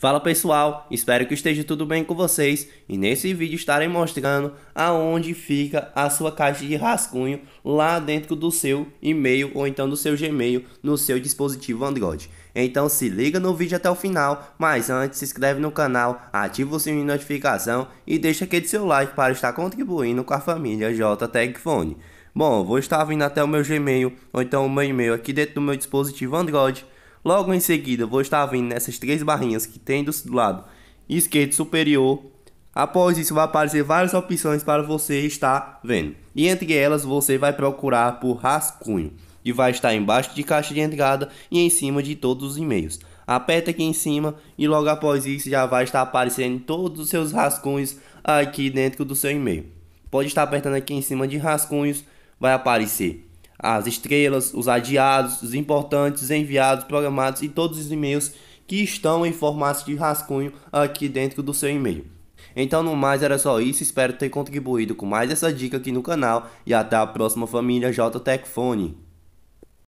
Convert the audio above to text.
Fala pessoal, espero que esteja tudo bem com vocês e nesse vídeo estarei mostrando aonde fica a sua caixa de rascunho lá dentro do seu e-mail ou então do seu Gmail no seu dispositivo Android. Então se liga no vídeo até o final, mas antes se inscreve no canal, ativa o sininho de notificação e deixa aquele seu like para estar contribuindo com a família JTEG Phone. Bom, vou estar vindo até o meu Gmail ou então o meu e-mail aqui dentro do meu dispositivo Android Logo em seguida, vou estar vindo nessas três barrinhas que tem do lado esquerdo superior. Após isso, vai aparecer várias opções para você estar vendo. E entre elas, você vai procurar por rascunho. E vai estar embaixo de caixa de entrada e em cima de todos os e-mails. Aperta aqui em cima e logo após isso já vai estar aparecendo todos os seus rascunhos aqui dentro do seu e-mail. Pode estar apertando aqui em cima de rascunhos, vai aparecer as estrelas, os adiados, os importantes, enviados, programados e todos os e-mails que estão em formato de rascunho aqui dentro do seu e-mail. Então, no mais, era só isso. Espero ter contribuído com mais essa dica aqui no canal. E até a próxima, família JTechFone.